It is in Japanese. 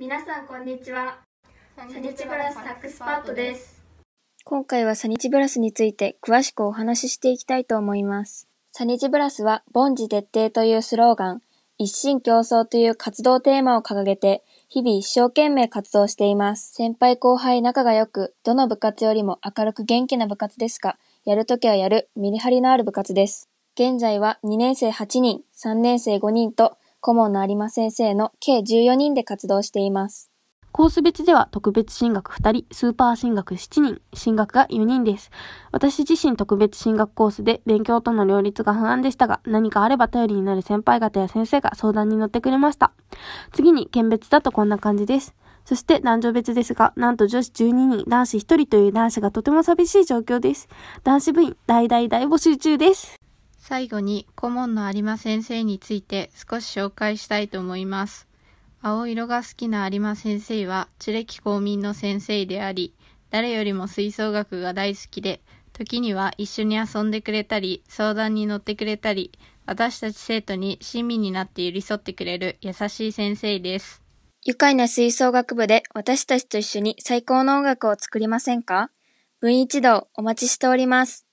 皆さんこんにちはサニチブラスサックスパートです今回はサニチブラスについて詳しくお話ししていきたいと思いますサニチブラスは凡事徹底というスローガン一心競争という活動テーマを掲げて日々一生懸命活動しています先輩後輩仲が良くどの部活よりも明るく元気な部活ですがやるときはやるメリハリのある部活です現在は2年生8人、3年生5人と顧問の有馬先生の計14人で活動しています。コース別では特別進学2人、スーパー進学7人、進学が4人です。私自身特別進学コースで勉強との両立が不安でしたが、何かあれば頼りになる先輩方や先生が相談に乗ってくれました。次に県別だとこんな感じです。そして男女別ですが、なんと女子12人、男子1人という男子がとても寂しい状況です。男子部員、大大大募集中です。最後に顧問の有馬先生について少し紹介したいと思います。青色が好きな有馬先生は知歴公民の先生であり、誰よりも吹奏楽が大好きで、時には一緒に遊んでくれたり、相談に乗ってくれたり、私たち生徒に親身になって寄り添ってくれる優しい先生です。愉快な吹奏楽部で私たちと一緒に最高の音楽を作りませんか文一同お待ちしております。